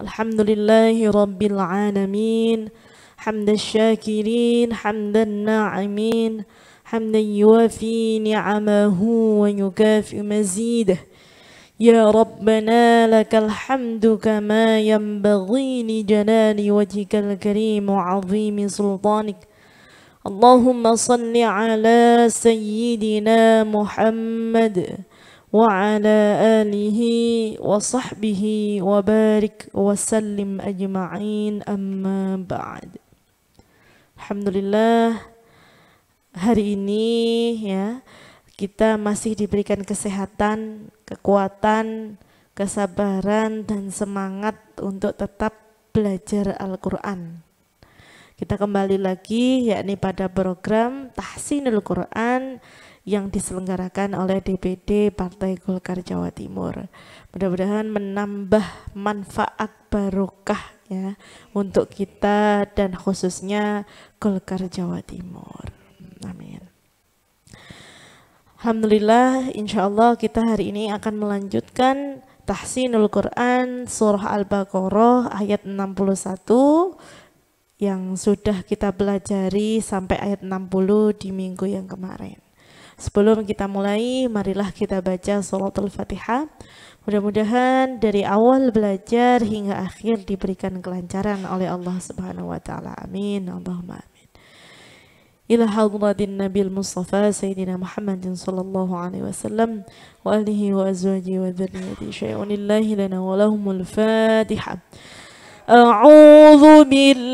الحمد لله رب العالمين حمد الشاكرين حمد الناعمين حمدا يوافي نعمه ويكافئ مزيده يا ربنا لك الحمد كما ينبغي لجلال وجهك الكريم وعظيم سلطانك اللهم صل على سيدنا محمد وعلى آله وصحبه وبارك وسلم أجمعين أما بعد الحمد لله hari ini ya kita masih diberikan kesehatan, kekuatan, kesabaran dan semangat untuk tetap belajar Al-Qur'an. Kita kembali lagi yakni pada program Tahsinul Qur'an yang diselenggarakan oleh DPD Partai Golkar Jawa Timur. Mudah-mudahan menambah manfaat barokah ya untuk kita dan khususnya Golkar Jawa Timur. Amin. Alhamdulillah, insya Allah kita hari ini akan melanjutkan Tahsinul Quran Surah Al-Baqarah ayat 61 yang sudah kita pelajari sampai ayat 60 di minggu yang kemarin. Sebelum kita mulai, marilah kita baca suratul Fatihah. Mudah-mudahan dari awal belajar hingga akhir diberikan kelancaran oleh Allah Subhanahu wa taala. Amin. Allahumma amin. Ila hadratin Nabil Mustafa Sayyidina Muhammadin sallallahu alaihi wasallam wa alihi wa azwajihi wa dzurriyyatihi syai'un lillahi lana wa lahumul Fatihah. A'udhu billahi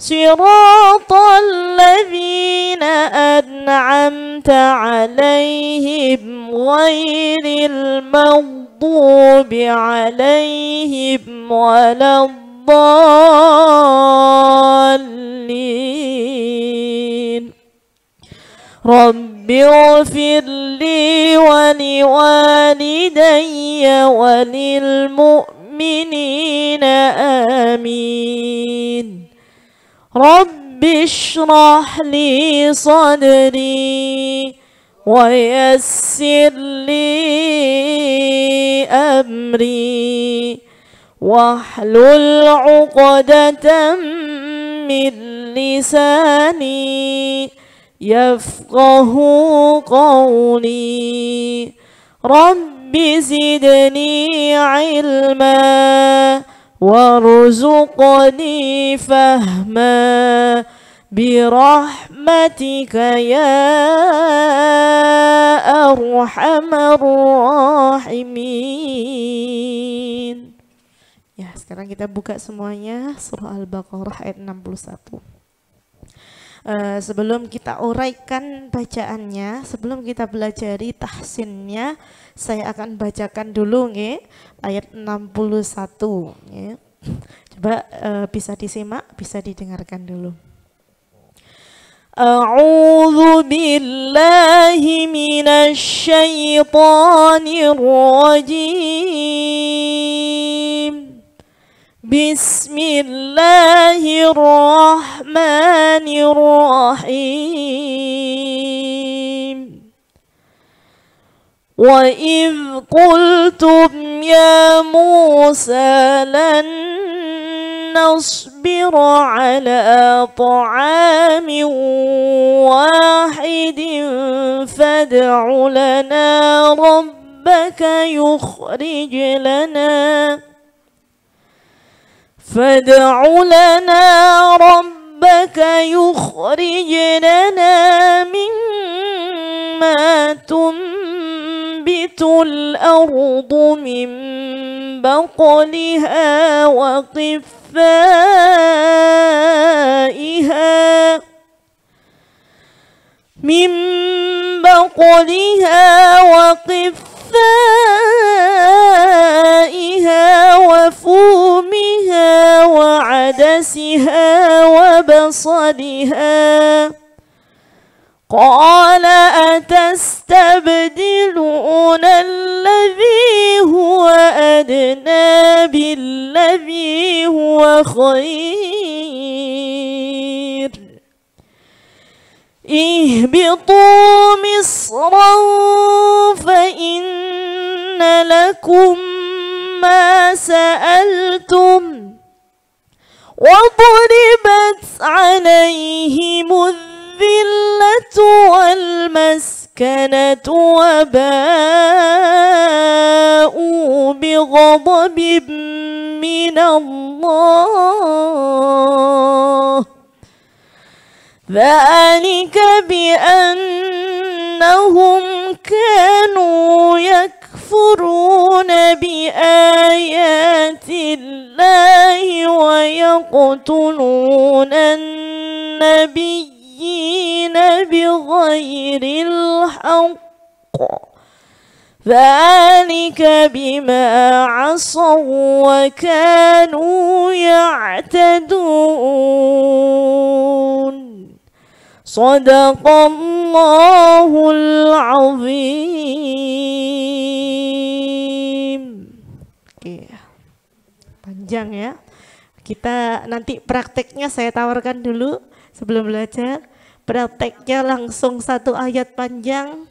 صراط الذين أنعمت عليهم غير المغضوب عليهم ولا الضالين رب اغفر لي ولوالدي وللمؤمنين آمين رب اشرح لي صدري ويسر لي أمري واحلل عقدة من لساني يفقه قولي رب زدني علما وارزقني فهما برحمتك يا أرحم الراحمين Ya, sekarang kita buka semuanya surah Al-Baqarah ayat 61. Uh, eh, sebelum kita uraikan bacaannya, sebelum kita belajar tahsinnya, saya akan bacakan dulu nge, ayat 61 nge. Coba uh, bisa disimak, bisa didengarkan dulu. A'udhu billahi من الشيطان الرجيم بسم وإذ قلتم يا موسى لن نصبر على طعام واحد فادع لنا ربك يخرج لنا فادع لنا ربك يخرج لنا من وما تنبت الأرض من بقلها وقفائها من بقلها وقفائها وفومها وعدسها وبصلها قال أتستبدلون الذي هو أدنى بالذي هو خير اهبطوا مصرا فإن لكم ما سألتم وضربت عليهم الذين الذلة والمسكنة وباءوا بغضب من الله ذلك بأنهم كانوا يكفرون بآيات الله ويقتلون النبي المستهزئين بغير الحق ذلك بما عصوا وكانوا يعتدون صدق الله العظيم Oke. panjang ya kita nanti prakteknya saya tawarkan dulu sebelum belajar prakteknya langsung satu ayat panjang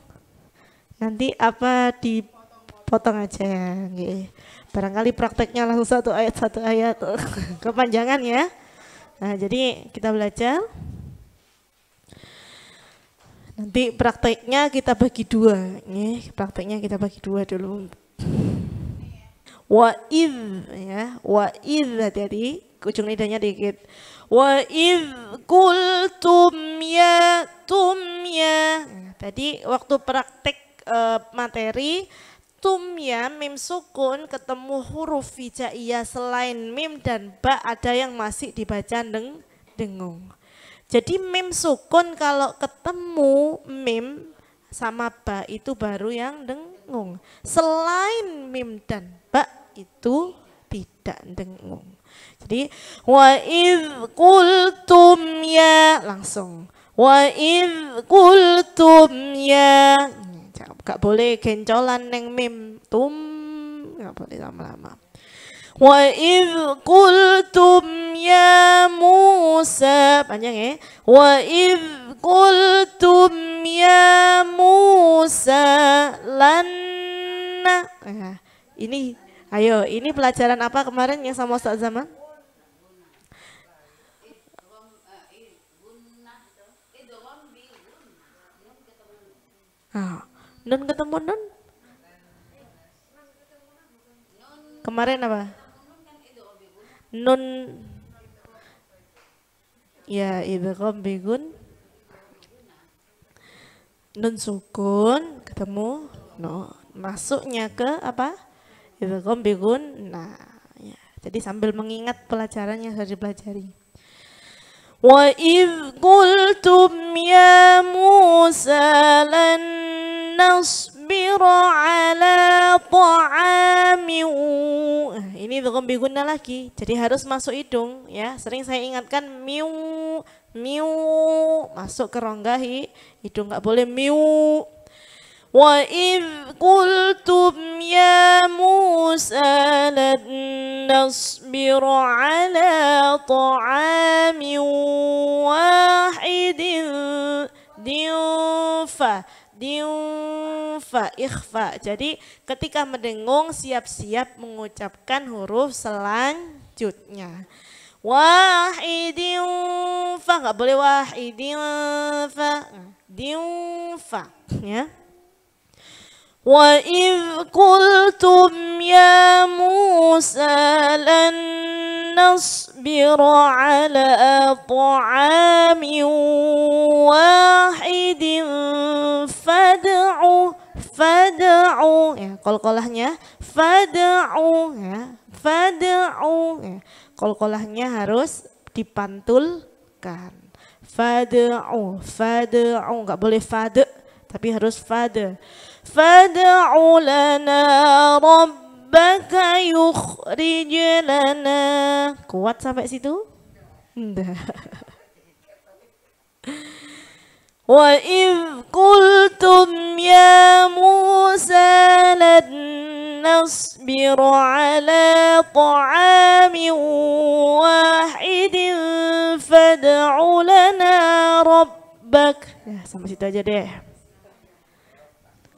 nanti apa dipotong aja gitu. barangkali prakteknya langsung satu ayat satu ayat kepanjangan ya nah jadi kita belajar nanti prakteknya kita bagi dua nih prakteknya kita bagi dua dulu wa ya wa hati ujung lidahnya dikit وَإِذْ قُلْتُمْ يَا تُمْ يَا Tadi waktu praktek eh, materi, tum ya mim sukun ketemu huruf hijaiyah selain mim dan ba ada yang masih dibaca deng dengung. Jadi mim sukun kalau ketemu mim sama ba itu baru yang dengung. Selain mim dan ba itu tidak dengung. Jadi wa idh qultum ya langsung wa idh qultum ya Enggak boleh gencolan neng mim tum Enggak boleh lama-lama wa idh qultum ya Musa panjang ya wa idh qultum ya Musa lan nah, ini Ayo, ini pelajaran apa kemarin yang sama Ustaz Zaman? Ah, nun ketemu nun? Kemarin apa? Nun Ya, ibgham bigun nun sukun ketemu no masuknya ke apa? Idhaqom gitu. bikun Nah, ya. jadi sambil mengingat pelajaran yang harus dipelajari. Wa idh qultum ya Musa lan nasbiru ala ta'amiu. Eh, ini idhaqom bikun lagi. Jadi harus masuk hidung ya. Sering saya ingatkan miu miu masuk ke rongga hidung nggak boleh miu وَإِذْ قُلْتُمْ يَا مُوسَى لَنْ نَصْبِرَ عَلَى طَعَامٍ وَاحِدٍ دِنْفَ diufa ikhfa. Jadi ketika mendengung siap-siap mengucapkan huruf selanjutnya. Wahidinfa, nggak boleh Wahidinfa, diufa ya. وَإِذْ قُلْتُمْ يَا مُوسَى لَن نصبر على طَعَامٍ وَاحِدٍ فادعوا fad'u ya kolkolahnya fad'u ya fad'u ya kolkolahnya harus dipantulkan fad'u fad'u nggak boleh fad' tapi harus fada fada'u lana rabbaka yukhrij lana kuat sampai situ enggak wa idh qultum ya Musa lan نصبر على طعام واحد فادع لنا ربك ya sama situ aja deh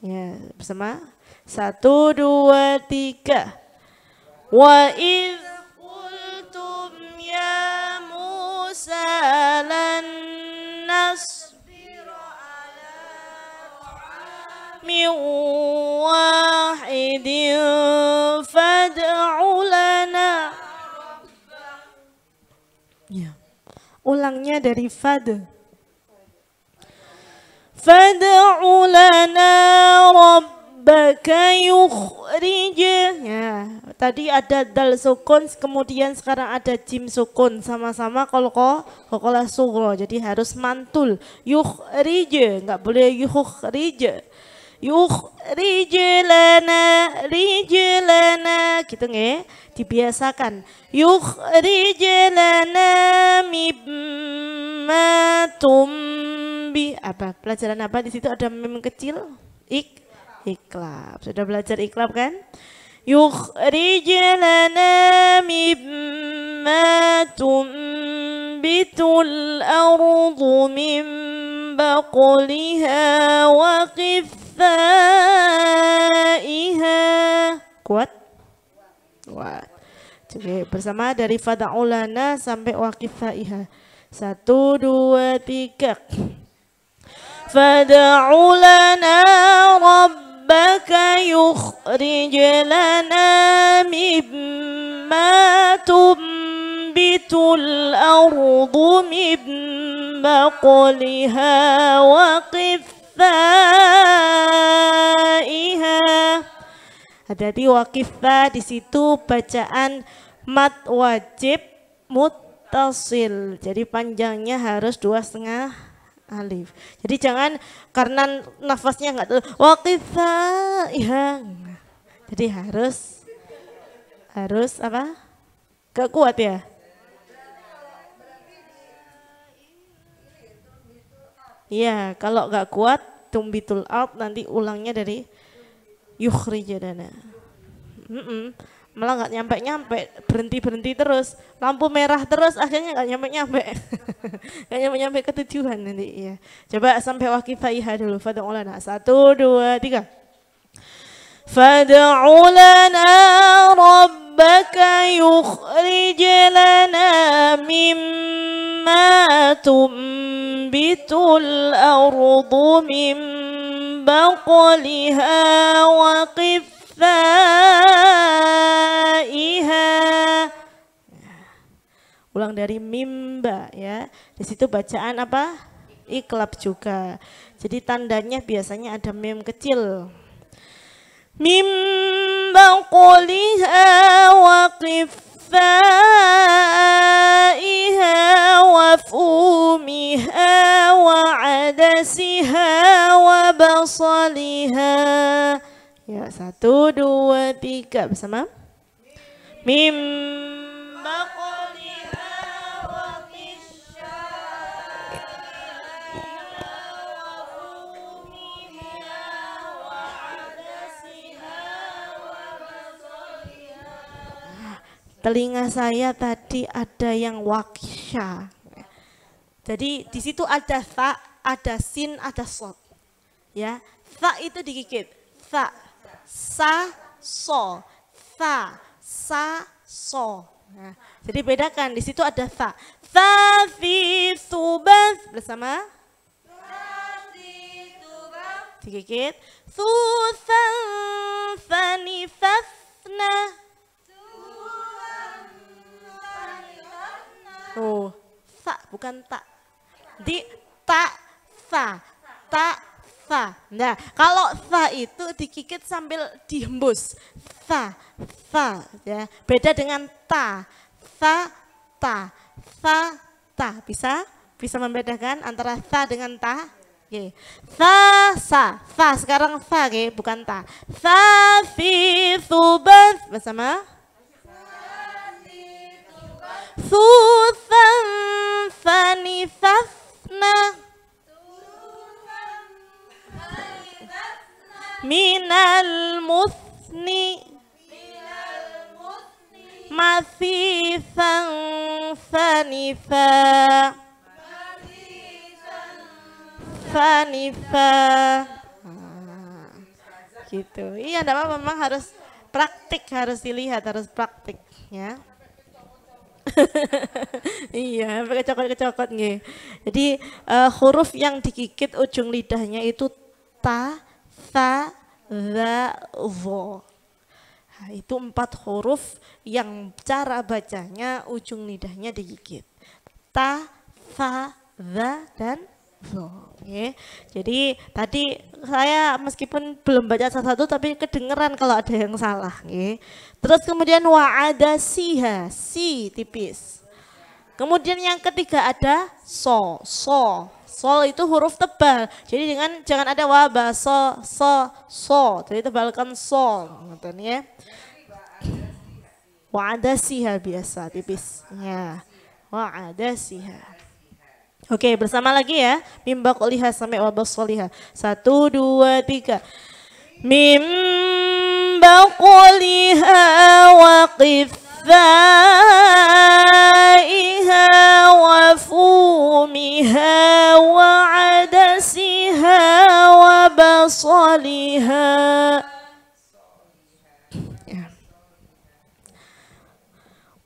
Ya, bersama. Satu, dua, tiga. Wa idh kultum ya Musa lan nasbiru ala min wahidin fad'u lana Ya. Ulangnya dari fad'u. فادع lana rabbaka yukhrij ya tadi ada dal sukun kemudian sekarang ada jim sukun sama-sama kolko kokola sukro jadi harus mantul yukhrij nggak boleh yukhrij yukhrij lana lana gitu nge dibiasakan yukhrij lana mimma tum membi apa pelajaran apa di situ ada mim kecil ik iklab sudah belajar iklab kan yuk يخرج mimma tumbitul ardu mim baqliha wa qithaiha kuat kuat Oke, bersama dari fadaulana sampai waqifaiha satu dua tiga فادع لنا ربك يخرج لنا مما تنبت الأرض من بقلها وقثائها Hati-hati wakifah di situ bacaan mat wajib mutasil. Jadi panjangnya harus dua setengah alif. Jadi jangan karena nafasnya enggak tuh wakita ya. Jadi harus harus apa? Gak kuat ya. Iya, kalau nggak kuat tumbitul out nanti ulangnya dari yukhrijadana. Mm -mm malah nggak nyampe nyampe berhenti berhenti terus lampu merah terus akhirnya nggak nyampe nyampe nggak nyampe nyampe ke tujuan nanti ya coba sampai wakifaiha dulu fad'u satu dua tiga فادعوا لنا ربك يخرج لنا مما تنبت الأرض من بقلها وقف atbaiha. Nah, ulang dari mimba ya. Di situ bacaan apa? Iklab juga. Jadi tandanya biasanya ada mim kecil. Mim baqliha wa wa adasiha wa basaliha. Ya, satu, dua, tiga bersama. Mim Telinga saya tadi ada yang waksha. Jadi di situ ada fa, ada sin, ada sot. Ya, fa itu digigit. Fa, sa, so, Tha, sa, so. Nah, jadi bedakan, di situ ada tha. Tha, fi, thubath. Bersama. Sedikit. Thusan, fani, sasna. Tuh, oh, sa bukan tak. Di tak, sa. Tak, tha. Nah, kalau tha itu dikikit sambil dihembus. Tha, tha ya. Beda dengan ta. Tha, ta. Tha, ta. Bisa? Bisa membedakan antara tha dengan ta? Ye. Tha, sa. Tha sekarang tha, okay. bukan ta. Tha, fi, thubat. Bersama? Thu, المثني مثيثا فنفا fanifa gitu iya enggak apa memang harus praktik harus dilihat harus praktik ya iya pakai cokot kecokot nggih jadi uh, huruf yang digigit ujung lidahnya itu ta ta the, vo, Nah, itu empat huruf yang cara bacanya ujung lidahnya digigit. Ta, fa, the, dan vo. okay. Jadi tadi saya meskipun belum baca satu-satu tapi kedengeran kalau ada yang salah. Okay. Terus kemudian wa ada siha, si tipis. Kemudian yang ketiga ada so, so. Sol itu huruf tebal. Jadi dengan jangan ada wabah so so so. Jadi tebalkan sol, ngoten ya. Wa siha biasa tipisnya. Ya. siha. Oke, okay, bersama lagi ya. Mimba koliha sampai wabah soliha. Satu, dua, tiga. Mimba koliha waqif وقثائها وفومها وعدسها وبصلها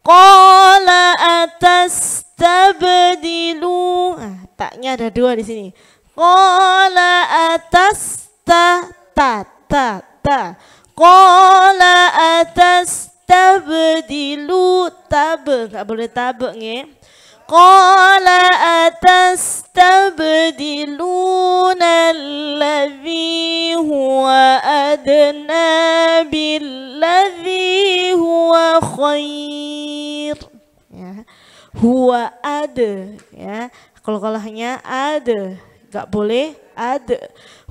قال أتستبدلون taknya ada dua di sini Qala atas ta ta ta ta Qala lu tab nggak boleh tab nge qala atas tabdiluna alladhi huwa adna billadhi huwa khair ya huwa ada ya kalau kalahnya ada Gak boleh ada.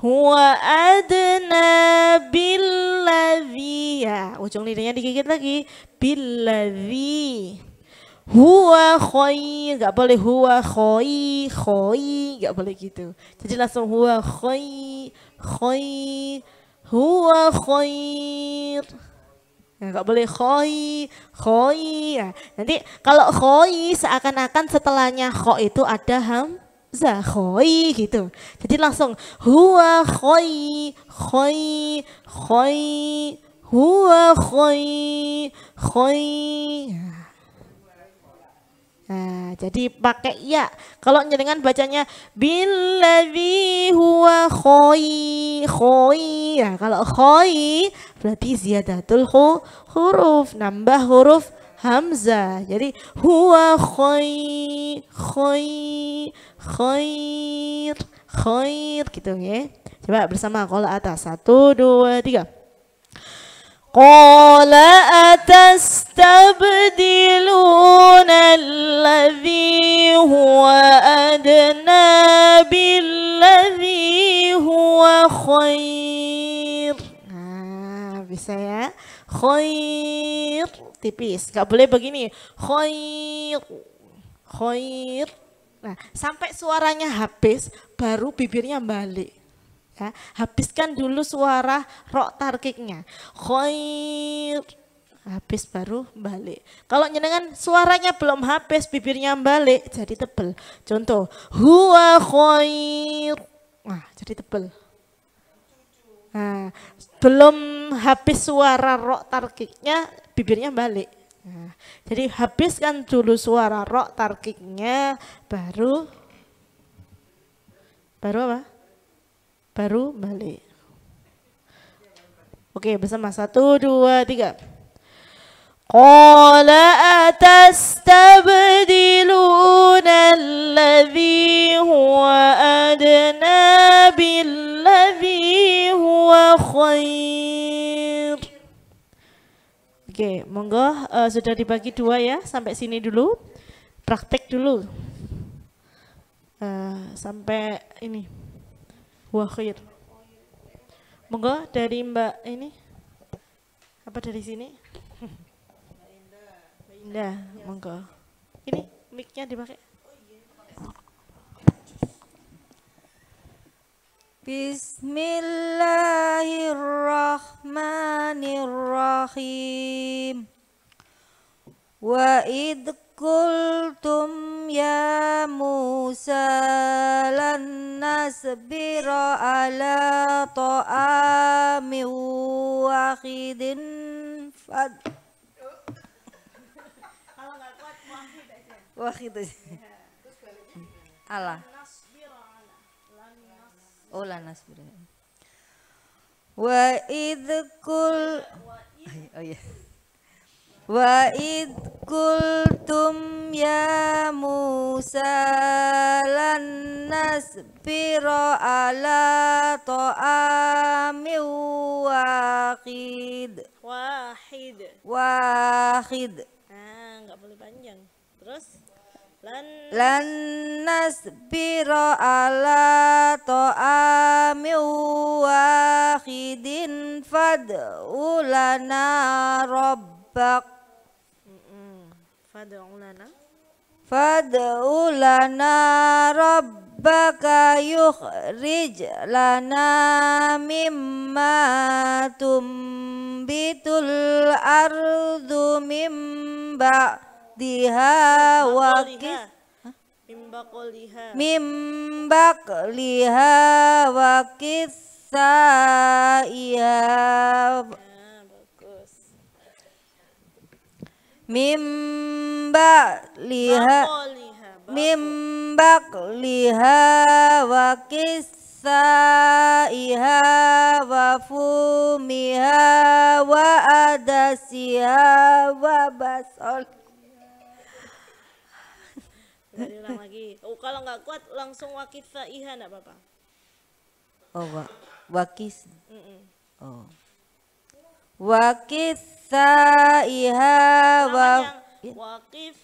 Huwa adna billadhi. Ya, ujung lidahnya digigit lagi. Billadhi. Huwa khoi. Gak boleh huwa khoi. Khoi. Gak boleh gitu. Jadi langsung huwa khoi. Khoi. Huwa khoi ya, gak boleh khoi, khoi. Ya. Nanti kalau khoi seakan-akan setelahnya kho itu ada ham, khoi gitu. Jadi langsung huwa khoi khoi khoi huwa khoi khoi. Nah, jadi pakai ya. Kalau nyelengan bacanya billazi huwa khoi khoi. Nah, kalau khoi berarti ziyadatul huruf, nambah huruf hamzah. Jadi huwa khoy khoy khair khair gitu ya. Coba bersama kola atas. Satu, dua, tiga. قال أتستبدلون الذي هو أدنى بالذي هو خير nah, bisa ya Khair. Tipis. Gak boleh begini. Khair. Khair. Nah, sampai suaranya habis, baru bibirnya balik. Ya, habiskan dulu suara rok tarkiknya. Khair. Habis baru balik. Kalau nyenengan suaranya belum habis, bibirnya balik, jadi tebel. Contoh, huwa khair. Nah, jadi tebel. Nah, belum habis suara rok tarkiknya, bibirnya balik. Nah, jadi habiskan dulu suara rok tarkiknya, baru baru apa? Baru balik. Oke, bersama satu, dua, tiga. قال أتستبدلون الذي هو أدنى بالذي هو خير Oke, okay, monggo uh, sudah dibagi dua ya, sampai sini dulu. Praktek dulu. Uh, sampai ini. Wah Monggo dari Mbak ini. Apa dari sini? Nah, monggo. Ini mic-nya dipakai. Bismillahirrahmanirrahim. Wa idh qultum ya Musa lan nasbira ala ta'amin wahidin fad Wah itu. Iya. Allah. Oh lanas bira. Wa idkul. Oh ya. Wa idkul tum ya Musa lanas bira ala ta'amil wahid. Wahid. Wahid. Ah, enggak boleh panjang terus lan lan ala ta'amin wahidin fad'u fad rabbak robbak lana fad'u rabbaka yukhrij lana mimma tumbitul ardu mimba khaddiha wa kis mimbak liha wa kisaiha mimba liha mimbak liha wa kisaiha wa fumiha wa adasiha wa basol ulang lagi. Oh, kalau nggak kuat langsung wakif faiha enggak apa-apa. Oh, wa wakis. Mm -mm. Oh. Wakif faiha wa ya. wakif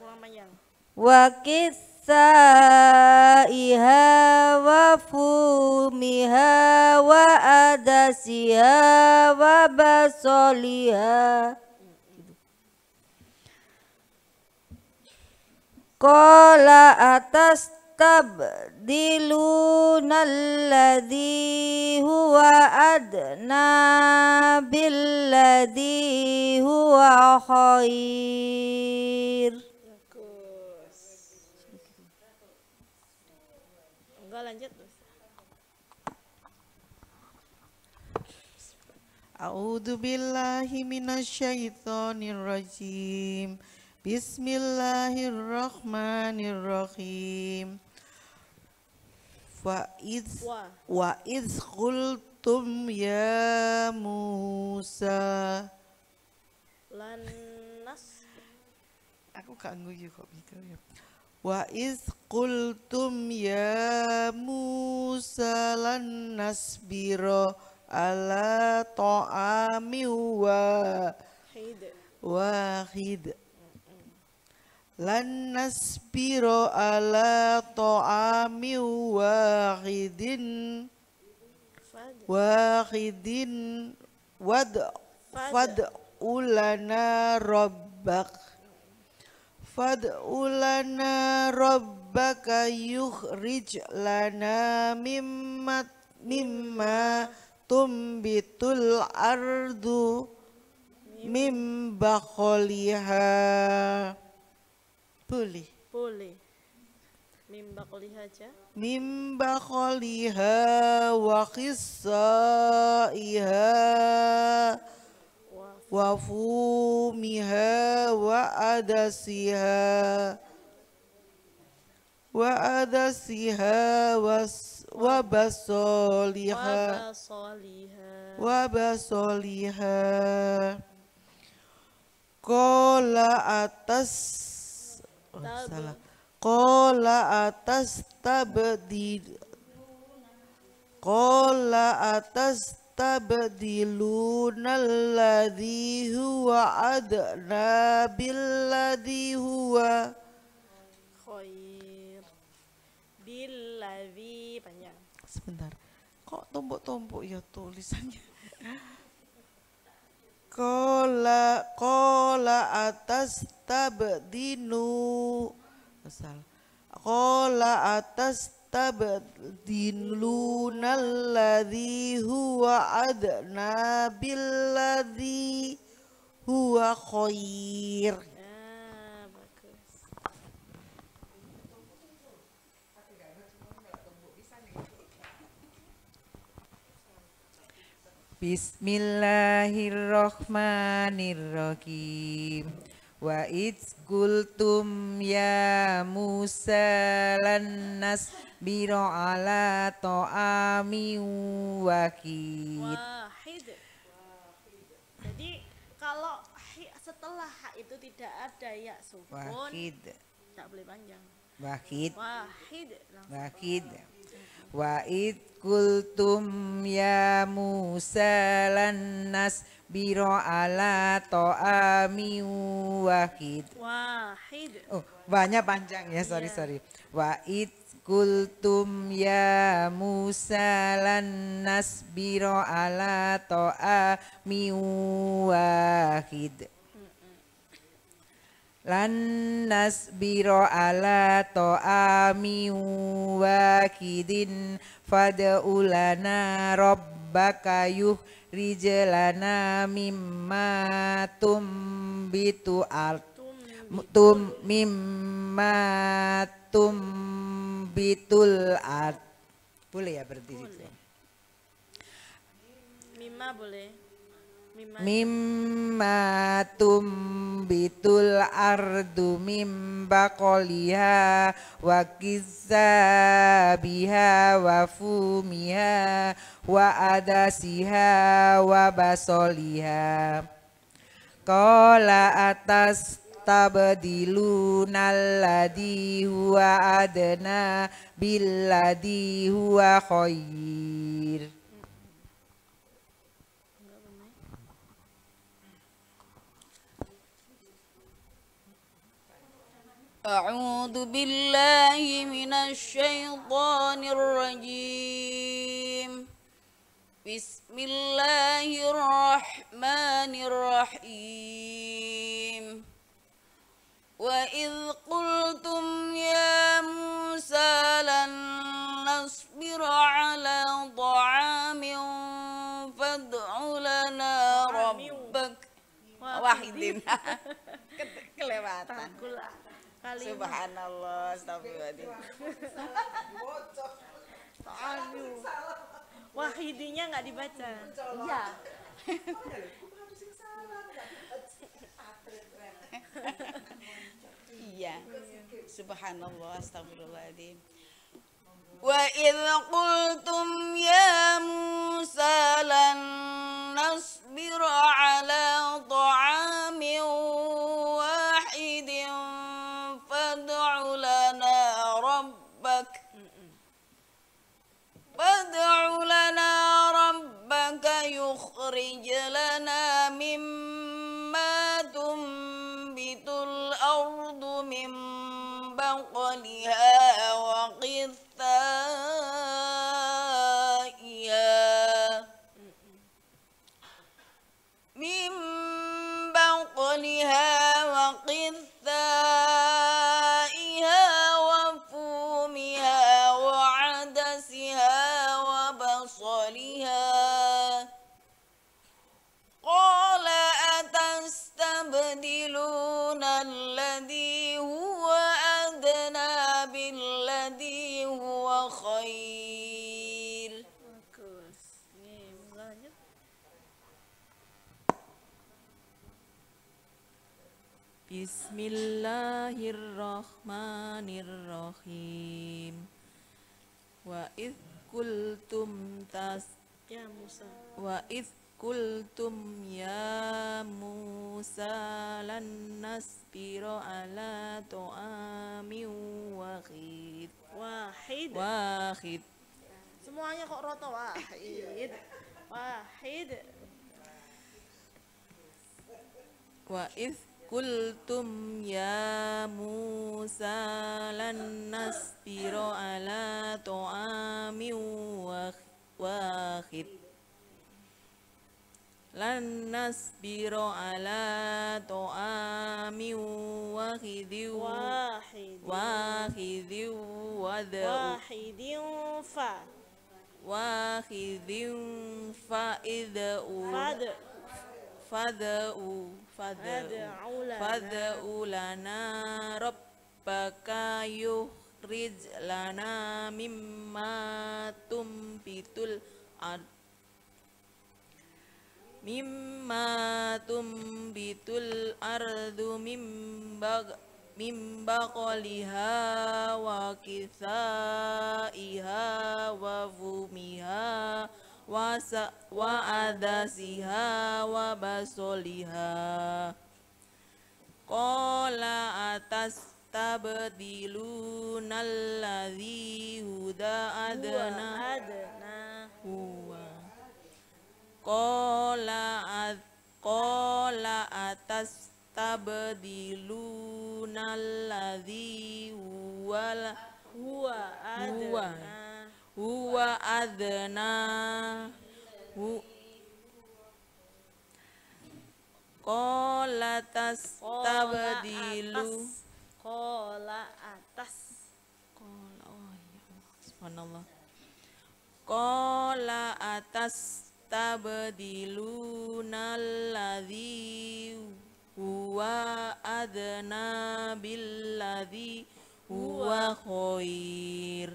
kurang panjang. Wakif faiha wa fumiha wa adasiha wa basoliha. Qala atas tabdiluna alladhi huwa adna billadhi huwa khair Enggak lanjut A'udzu billahi rajim Bismillahirrahmanirrahim. Wa idz wa, idz qultum ya Musa lanas Aku gak juga kok gitu ya. Wa idz qultum ya Musa lan nasbiro ya. ya ala ta'ami wa wahid lan nasbiru ala ta'ami wahidin wahidin wad fad ulana rabbak fad ulana rabbaka yukhrij lana mimma mimma tumbitul ardu mim bakholiha boleh. Boleh. Mimba aja. Mimba koliha wa kisaiha wa fumiha wa adasiha wa adasiha was wa basoliha wa basoliha kola atas oh, salah kola atas tabdi kola atas tabdilunal ladhi huwa adna billadhi huwa khair billadhi panjang sebentar kok tumpuk-tumpuk ya tulisannya Kola kola atas tabdinu asal. Kola atas tabdinu alladhi huwa adna billadhi huwa khair. Bismillahirrahmanirrahim. Wa idz ya Musa lannas biro ala to'ami wakid. Wahid. Jadi kalau setelah hak itu tidak ada ya sukun. Wahid. Tak boleh panjang. Wahid. Wahid. Wahid. Wa id kultum ya Musa lan nas biro ala to'ami wahid. Wahid. Oh, banyak panjang ya, sorry yeah. sorry. Wa id kultum ya Musa lan nas biro ala to'ami wahid lan nasbiro ala to'ami wakidin fad'ulana rabbaka yuh rijalana mimma tumbitu al tum mimma tumbitul al boleh ya berarti boleh. mimma boleh mimma tumbitul ardu mimba koliha wa kizabiha wa fumiha wa adasiha wa basoliha Kola atas tabdiluna alladhi huwa adna billadhi huwa khair أعوذ بالله من الشيطان الرجيم بسم الله الرحمن الرحيم وإذ قلتم يا موسى لن نصبر على طعام فادع لنا ربك واحد كلمات kalimat subhanallah astagfirullahaladzim aduh wahidinya nggak dibaca iya iya subhanallah astagfirullahaladzim idh qultum ya musa lan nasbiru ala ta'amin من بقلها وقثائها Bismillahirrahmanirrahim. Wa idh kultum tas ya Musa. Wa idh kultum ya Musa lan nasbiru ala tu'amin wahid. Wahid. Wahid. Semuanya kok roto wahid. Wahid. Wa id قلتم يا موسى لن نصبر على طعام واحد لن نصبر على طعام واحد واحد واحد ف واحد فإذا فدأ فدأ فادعوا لنا, ربك يخرج لنا مما تنبت الأرض مما تنبت الأرض من بغ من بقلها وكثائها وفومها wasa wa adasiha wa basoliha Kola atas tabdiluna alladhi huda adana huwa, adana. huwa. Kola, at, kola atas tabdiluna alladhi huwa huwa adana huwa adna hu Kola tas tabdilu Kola atas Kola oh ya subhanallah Kola atas tabdilu nalladhi huwa adna billadhi huwa khair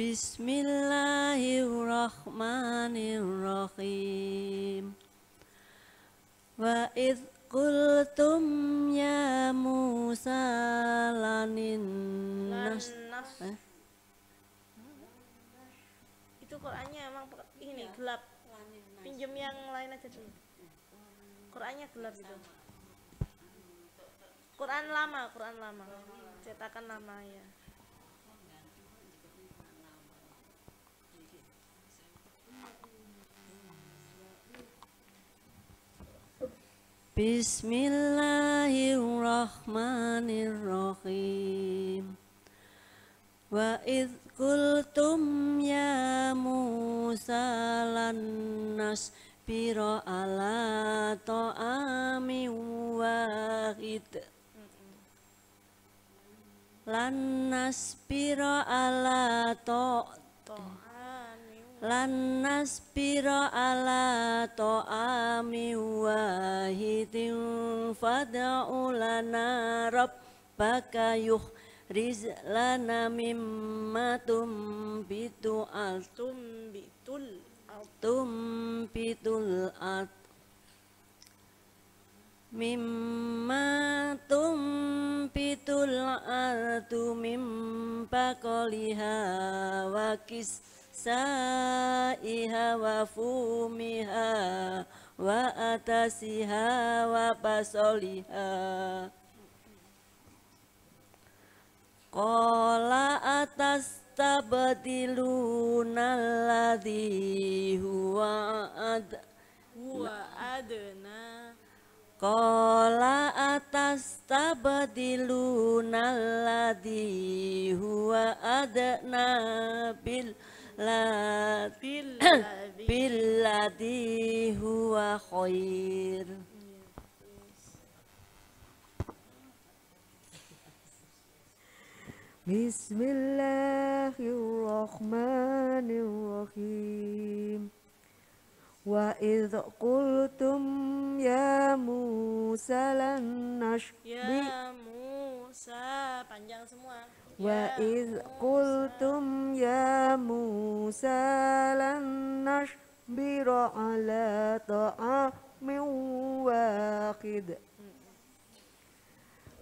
Bismillahirrahmanirrahim Wa idh qultum ya Musa lanin nas eh? Itu Qur'annya emang ini gelap Pinjem yang lain aja dulu Qur'annya gelap itu Quran lama, Quran lama. Cetakan lama ya. Bismillahirrahmanirrahim Wa idh kultum ya Musa lan nasbira ala ta'ami wahid Lan nasbira ala ta'ami lan nasbira ala to'ami wahidin fada'u lana rabbaka yuh riz lana mimma tumbitu al tumbitul al tumbitul al mimma tumbitul ardu mim bakoliha wa sa'iha wa fumiha wa atasiha wa pasoliha Kola atas tabatiluna alladhi huwa ad huwa adna Kola atas tabatiluna alladhi huwa adna bil la billadi huwa khair Bismillahirrahmanirrahim Wa idh qultum ya Musa lan Ya Musa panjang semua وإذ قلتم يا موسى لن نشبر على طعام واحد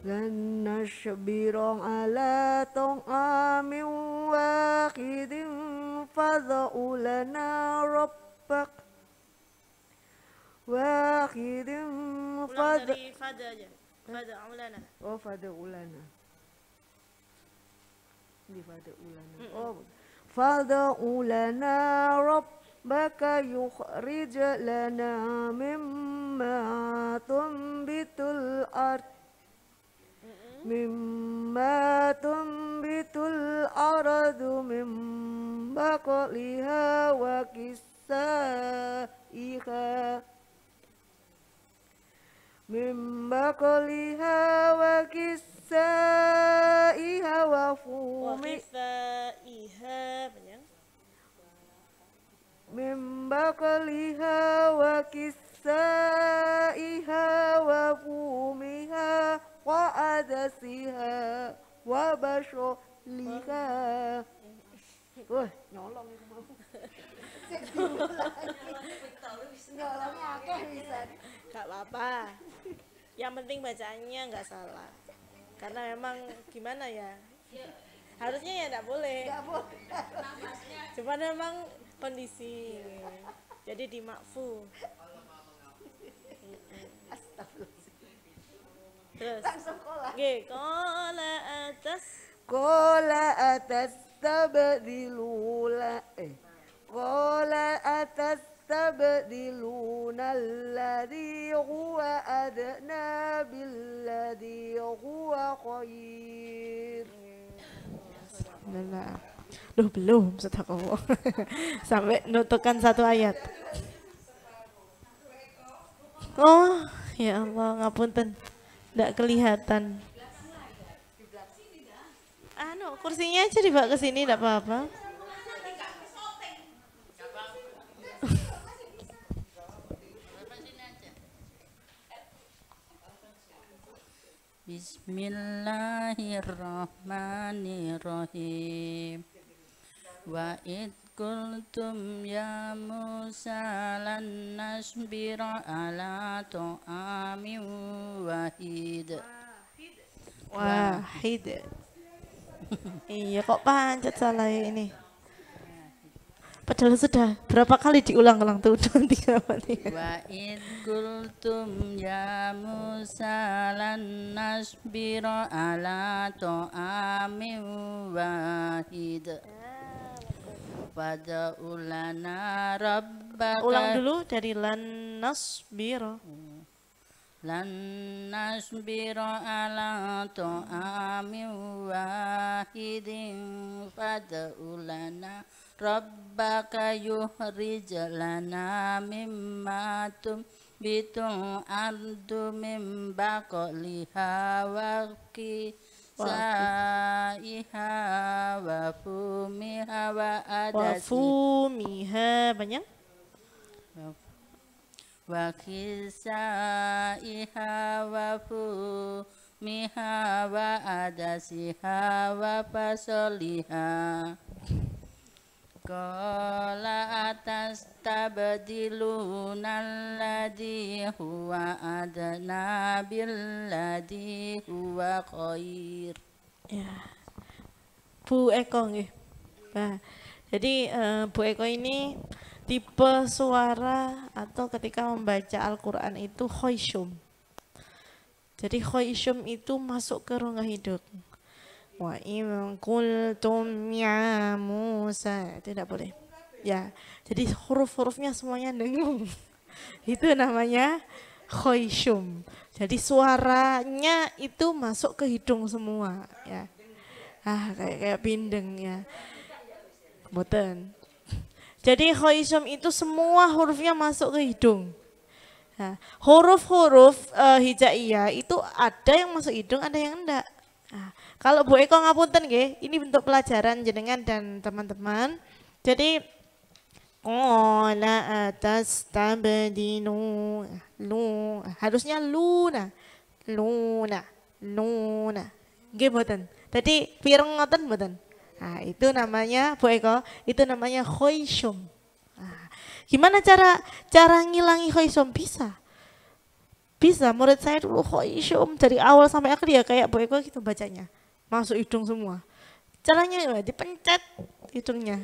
لن نشبر على طعام واحد فضع لنا ربك واحد فضع لنا فادع لنا ربك يخرج لنا مما تنبت الأرض مما تنبت الأرض من بقلها وكسائها من بقلها وكسائها غثائها وفومها من بقلها وكسائها وفومها وأدسها وبشلها Gak apa-apa. Yang penting bacaannya gak salah karena memang gimana ya harusnya ya tidak boleh gak boleh cuman memang kondisi jadi dimakfu terus langsung kola G, kola atas kola atas tabadilula. eh kola atas يستبدلون الذي هو أدنى بالذي هو خير Duh belum setakowo. Sampai nutukan satu ayat. Oh, ya Allah, ngapunten. Ndak kelihatan. Anu, kursinya aja dibawa ke sini ndak apa-apa. Bismillahirrahmanirrahim Wa id kultum ya Musa lan nasbira ala tu'amin wahid Wahid Iya kok panjat salah ini Padahal sudah berapa kali diulang-ulang tuh dua tiga kali. tiga. Wa id kultum ya Musa lan nasbira ala ta'amin wahid. Pada ulana rabba. Ulang dulu dari lan nasbiro. Lan nasbiro ala ta'amin wahidin pada lana Rabbaka yuhrij lana mimma tum tumbitun ardu min bakoliha waki Sa'iha wa fumiha wa adasi Wa fumiha banyak Wa kisa'iha wa fumiha wa adasiha wa fasoliha atas atastabdiluna alladhi huwa adna billadhi huwa khair. Ya. Bu Eko nggih. Nah, jadi uh, Bu Eko ini tipe suara atau ketika membaca Al-Qur'an itu khoisyum. Jadi khoisyum itu masuk ke rongga hidung. Wa in iya qultum ya Musa. Tidak boleh. Ya. Jadi huruf-hurufnya semuanya dengung. itu namanya khayshum. Jadi suaranya itu masuk ke hidung semua, ya. Ah, kayak kayak bindeng ya. Boten. Jadi khoisyum itu semua hurufnya masuk ke hidung. huruf huruf-huruf uh, hijaiyah itu ada yang masuk hidung, ada yang enggak. Nah, kalau Bu Eko ngapunten nggih, ini bentuk pelajaran jenengan dan teman-teman. Jadi Qala atas tabdinu lu harusnya luna luna luna Ge boten. Tadi pireng ngoten boten Nah, itu namanya Bu Eko, itu namanya khoisum Nah, gimana cara cara ngilangi khoisum bisa? Bisa murid saya dulu khoisum dari awal sampai akhir ya kayak Bu Eko gitu bacanya masuk hidung semua caranya eh, dipencet hidungnya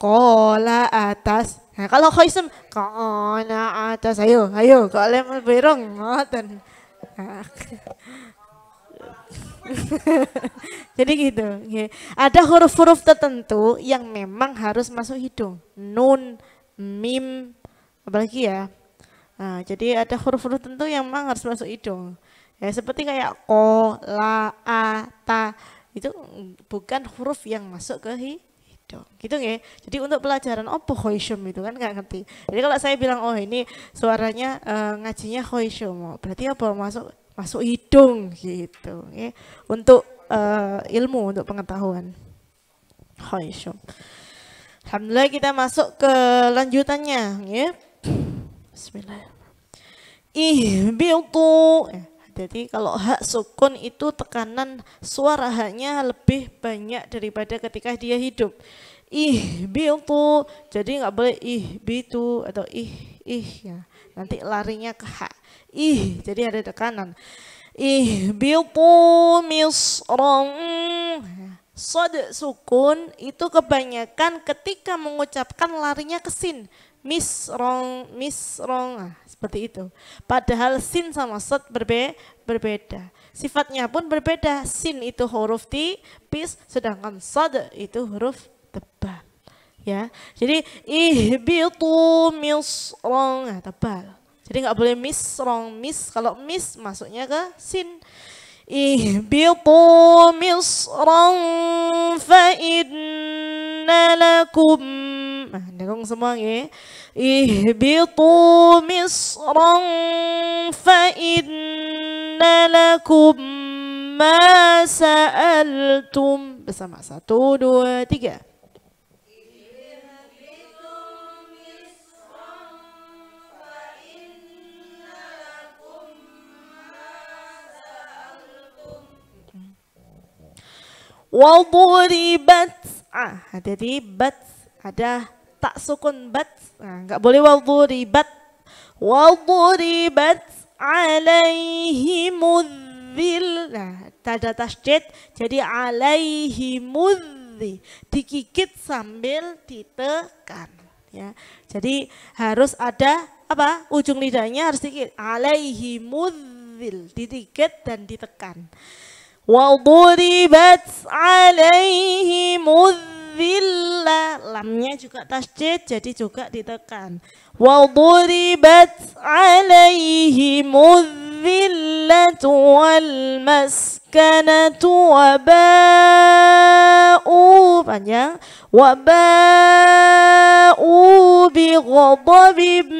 kola atas nah kalau khoisem kola atas ayo ayo kola berong ngoten jadi gitu ada huruf-huruf tertentu yang memang harus masuk hidung nun mim apalagi ya nah, jadi ada huruf-huruf tertentu yang memang harus masuk hidung Ya, seperti kayak ko, la, a, ta itu bukan huruf yang masuk ke hi, hidung. Gitu nge. Jadi untuk pelajaran opo hoishum itu kan nggak ngerti. Jadi kalau saya bilang oh ini suaranya uh, ngajinya hoishum oh, berarti apa masuk masuk hidung gitu nge. Untuk uh, ilmu untuk pengetahuan. hoishum Alhamdulillah kita masuk ke lanjutannya ya. Bismillahirrahmanirrahim. Ih, jadi kalau hak sukun itu tekanan suara haknya lebih banyak daripada ketika dia hidup. Ih bitu, jadi nggak boleh ih bitu atau ih ih ya. Nanti larinya ke hak. Ih, jadi ada tekanan. Ih bitu misrong. Sod sukun itu kebanyakan ketika mengucapkan larinya ke sin misrong misrong ah, seperti itu padahal sin sama sot berbe berbeda sifatnya pun berbeda sin itu huruf tipis sedangkan sod itu huruf tebal ya jadi ihbitu misrong ah, tebal jadi nggak boleh misrong mis kalau mis masuknya ke sin ihbitu misrong fa'inna lakum Nah, semua ya. Ihbitu misran fa inna lakum ma sa'altum. Bersama. Satu, dua, tiga. Waburibats. Ah, hati-hati, Bat ada tak sukun bat nah, nggak nah, boleh ribat alaihi alaihimudhil nah tada tasjid jadi alaihi alaihimudhi Dikikit sambil ditekan ya jadi harus ada apa ujung lidahnya harus dikit mudzil ditiket dan ditekan alaihi alaihimudhil billah lamnya juga tasjid jadi juga ditekan wa duribat alaihimudz الذلة والمسكنة وباءوا panjang وباءوا bi ghadabim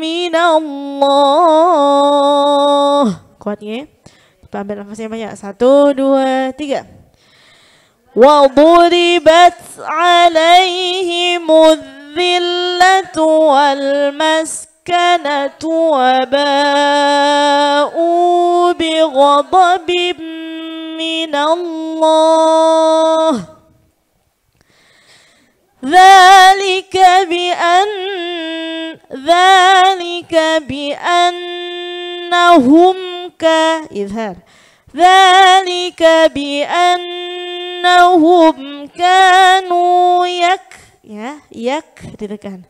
minallah. kuat nggih ambil nafasnya banyak satu dua tiga وضربت عليهم الذلة والمسكنة وباءوا بغضب من الله ذلك بأن ذلك بأنهم كإذهار ذلك بأنهم كانوا يك ya يك ditekan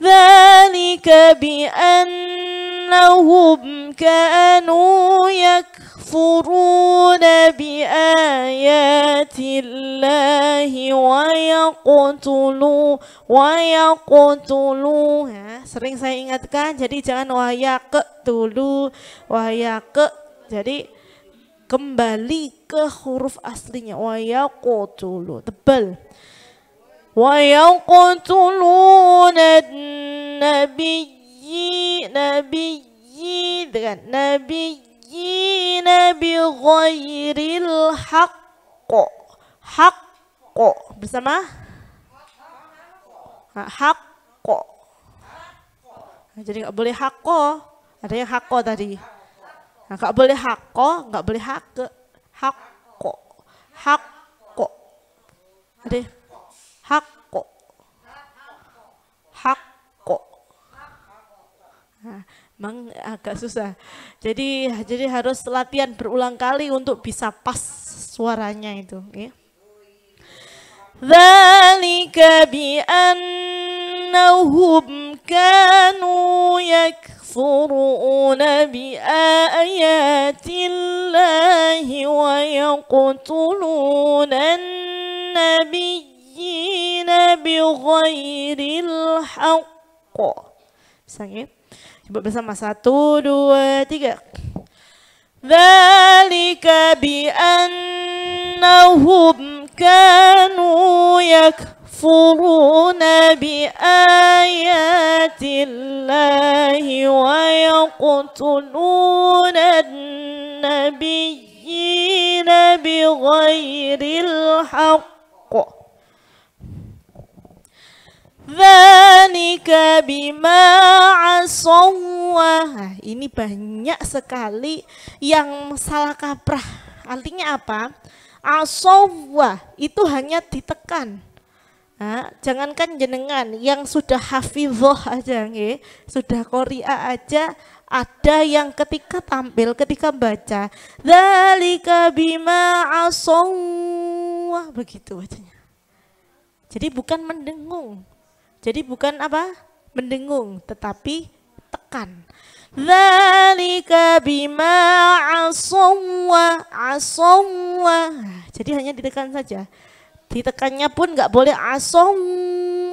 ذلك بأنهم كانوا يكفرون بآيات الله ويقتلوا ويقتلوا ya, sering saya ingatkan jadi jangan wayak dulu wayak jadi kembali ke huruf aslinya wa yaqtulu tebal wa yaqtuluna nabiyyi nabiyyi dengan nabiyyi nabi ghairil haqq haqq bersama haqq jadi nggak boleh haqq ada yang haqq tadi Nah, gak boleh hako, gak boleh hake. Hako. Hako. Deh. Ya? Hako. Hako. Nah, emang agak susah. Jadi jadi harus latihan berulang kali untuk bisa pas suaranya itu. Ya. ذلك بأنهم كانوا يكفرون يكفرون بآيات الله ويقتلون النبيين بغير الحق Sakit Sebut bersama Satu, dua, tiga ذلك بأنهم كانوا يكفرون يكفرون بآيات الله ويقتلون النبيين بغير الحق ذلك بما عصوا ini banyak sekali yang salah kaprah artinya apa asawah itu hanya ditekan Nah, jangankan jenengan yang sudah hafizoh aja nge, sudah korea aja ada yang ketika tampil ketika baca dalika bima asongwa begitu bacanya. Jadi bukan mendengung. Jadi bukan apa? mendengung tetapi tekan. dalika bima asongwa asongwa Jadi hanya ditekan saja. Ditekannya pun nggak boleh asong,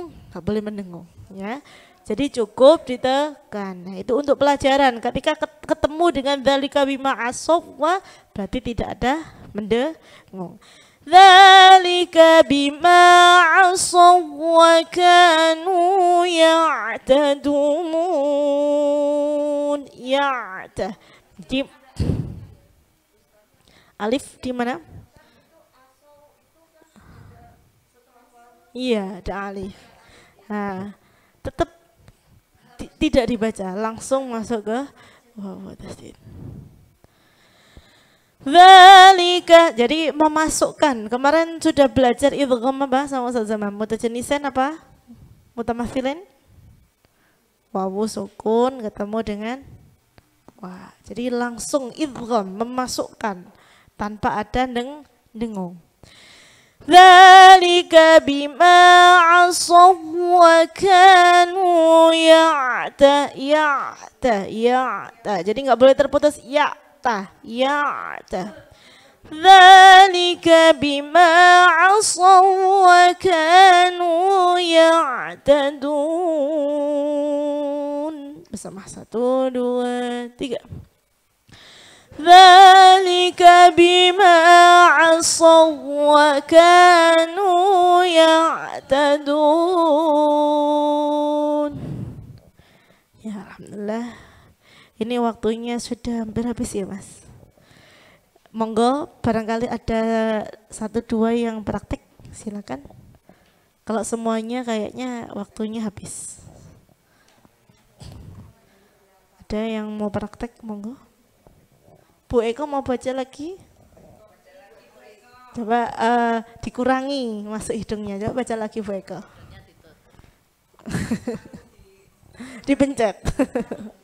nggak boleh mendengung. Oh. Ya. Jadi cukup ditekan. Nah, itu untuk pelajaran. Ketika ketemu dengan dalika bima wah, berarti tidak ada mendengung. Dalika bima wa kanu ya'tadumun. Ya'tad. Alif di mana? Iya, ada alif. Nah, tetap tidak dibaca, langsung masuk ke wawu tasdid. Zalika. Jadi memasukkan. Kemarin sudah belajar idgham apa sama Ustaz Zaman? Mutajenisan apa? Mutamathilin? Wawu sukun ketemu dengan wah Jadi langsung idgham memasukkan tanpa ada neng dengung. ذلك بما عصوا وكانوا يعت يعت يعت jadi nggak boleh terputus يعت يعت ذلك بما عصوا وكانوا يعتدون bersama satu dua tiga ذلك بما عصوا وكانوا يعتدون Ya Alhamdulillah Ini waktunya sudah hampir habis ya mas Monggo barangkali ada satu dua yang praktek silakan. Kalau semuanya kayaknya waktunya habis. Ada yang mau praktek monggo? Bu Eko mau baca lagi? Coba uh, dikurangi masuk hidungnya. Coba baca lagi Bu Eko. Dipencet.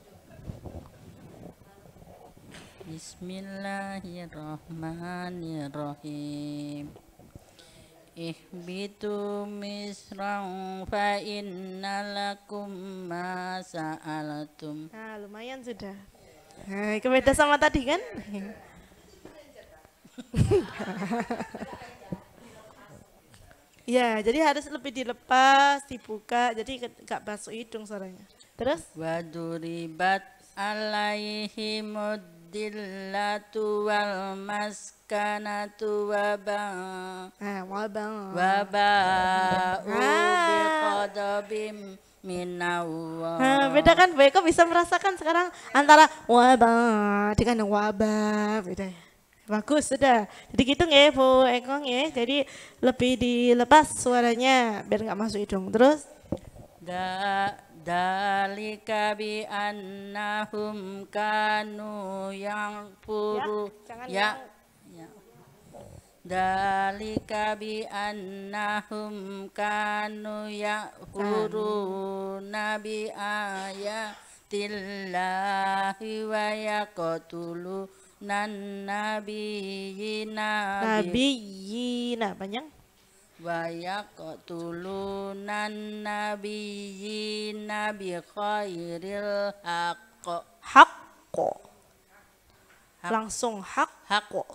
Bismillahirrahmanirrahim. Ihbitu misra'u fa innalakum lakum ma sa'alatum. Nah, lumayan sudah. Nah, eh, kebeda sama tadi kan? ya, jadi harus lebih dilepas, dibuka, jadi nggak basuh hidung suaranya. Terus? Waduribat muddillatu wal maskanatu wabang eh, wabang Wabang ah minallah. Nah, beda kan, Bu bisa merasakan sekarang antara wabah dengan wabah, beda ya. Bagus, sudah. Jadi gitu ya Bu ya, jadi lebih dilepas suaranya biar nggak masuk hidung. Terus? Da, dalika bi annahum kanu yang puru. Ya, ya. yang Dalika bi annahum kanu ya'huruna nabi ayatillahi wa yaqtulu nan nabiyina nabiyina panjang wa yaqtulu nan nabiyina bi khairil haqq haqq langsung hak kok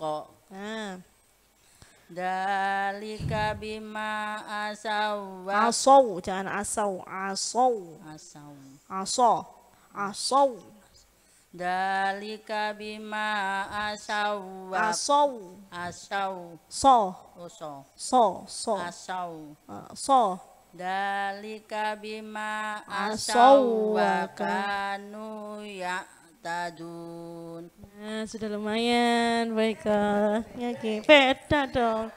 Dalika bima asau Asau, jangan asau asau asau asau asau Dalika bima asau asau asau So. asau oh, so. So, so. Asau. Uh, so. Dalika bima asau. asau kan. kanu ya muhtadun. Nah, sudah lumayan, baiklah. Oke, ya, beda dong.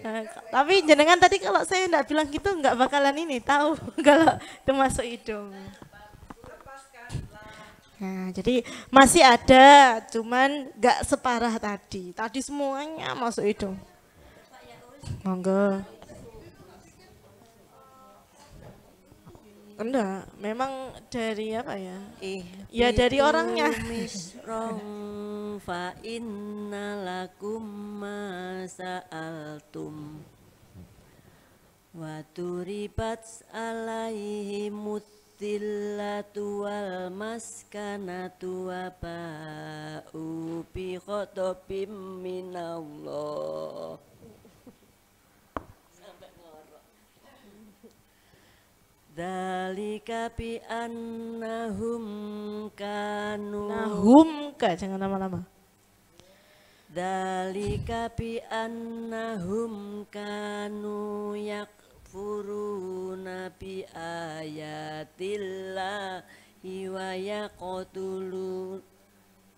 Nah, tapi jenengan tadi kalau saya enggak bilang gitu enggak bakalan ini tahu kalau itu masuk hidung. Nah, jadi masih ada, cuman enggak separah tadi. Tadi semuanya masuk hidung. Monggo. Enggak, memang dari apa ya? Eh, ya dari orangnya. Misrong fa innalakum masa'altum wa turibat alaihi mutillatu wal maskanatu wa ba'u bi khotobim minallah Dalika bi annahum kanu Nahum ka jangan lama-lama Dalika bi annahum kanu yakfuruna bi ayatillahi wa yaqtulu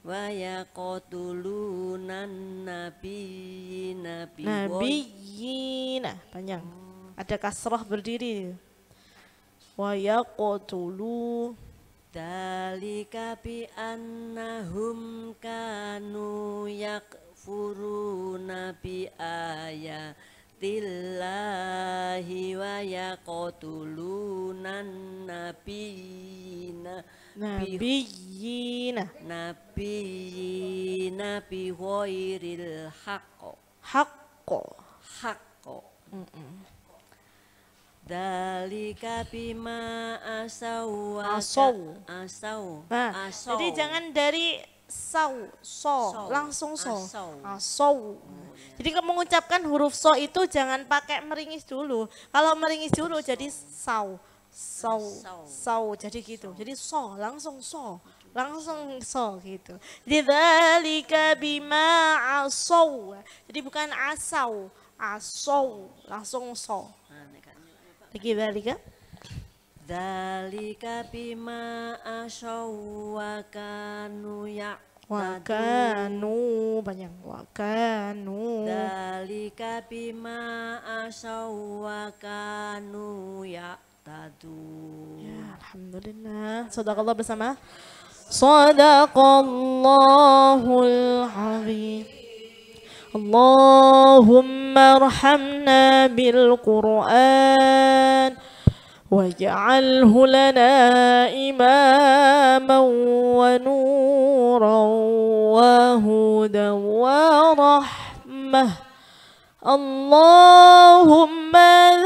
wa yaqtuluna nabiyina nabi nabiyina panjang ada kasrah berdiri wa yaqtulu dalika bi annahum kanu yakfuruna bi ayatillahi wa yaqtuluna nabiyina nabiyina nabiyina bi ghairil haqq haqq haqq mm -mm. Dalika bima asau asau asau. Nah, asau. Jadi jangan dari sau, so, so. langsung so. Asau. asau. Jadi kalau mengucapkan huruf so itu jangan pakai meringis dulu. Kalau meringis dulu jadi sau, sau, sau. Jadi gitu. Jadi so, langsung so langsung so gitu. Dalika bima asau. Jadi bukan asau, asau langsung so. Nah, lagi dalika. Dalika bima asyaw ya' Wakanu banyak wakanu. Dalika bima asaw ya tadu. Ya, Alhamdulillah. Sadaqallah bersama. Sadaqallahul azim. اللهم ارحمنا بالقرآن واجعله لنا إماما ونورا وهدى ورحمة اللهم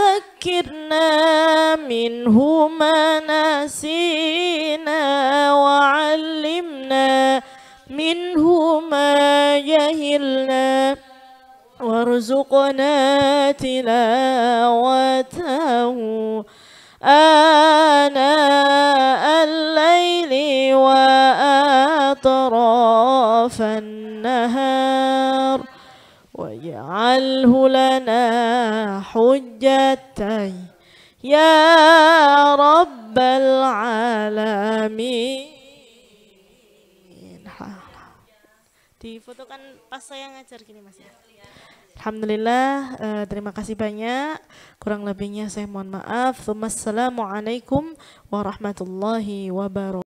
ذكرنا منه ما نسينا وعلمنا منه ما جهلنا وارزقنا تلاوته آناء الليل وأطراف النهار واجعله لنا حجة يا رب العالمين di foto kan pas saya ngajar gini mas ya Alhamdulillah uh, terima kasih banyak kurang lebihnya saya mohon maaf Assalamualaikum warahmatullahi wabarakatuh